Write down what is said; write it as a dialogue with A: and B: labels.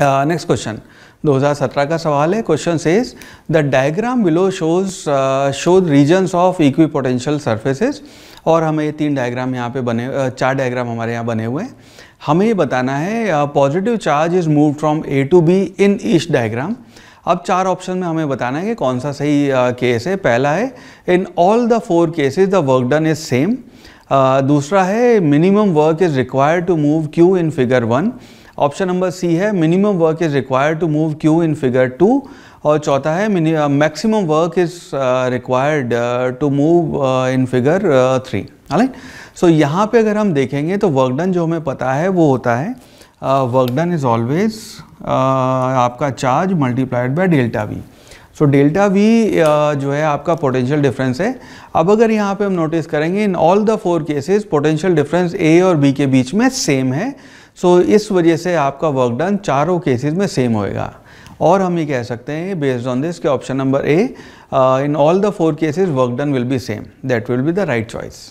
A: next question 2017 का सवाल है question says the diagram below shows show regions of equipotential surfaces और हमें ये तीन डायग्राम यहाँ पे बने uh, चार डायग्राम हमारे यहाँ बने हुए हैं हमें ये बताना है positive charge is move from A to B in each diagram अब चार ऑप्शन में हमें बताना है कि कौन सा सही केस uh, है पहला है in all the four cases the work done is same दूसरा है minimum work is required to move Q in figure one option number C है minimum work is required to move Q in figure two और चौथा है maximum work is required to move in figure three right so यहाँ पे अगर हम देखेंगे तो वर्क डन जो हमें पता है वो होता है वर्क डन इज ऑलवेज आपका charge multiplied by delta V so delta V जो है आपका पोटेंशियल डिफरेंस है अब अगर यहाँ पे हम नोटिस करेंगे in all the four cases potential difference A और बी के बीच में सेम है सो so, इस वजह से आपका वर्क डन चारों केसेस में सेम होएगा और हम ये कह सकते हैं बेस्ड ऑन दिस के option number A in all the four cases work done will be same that will be the right choice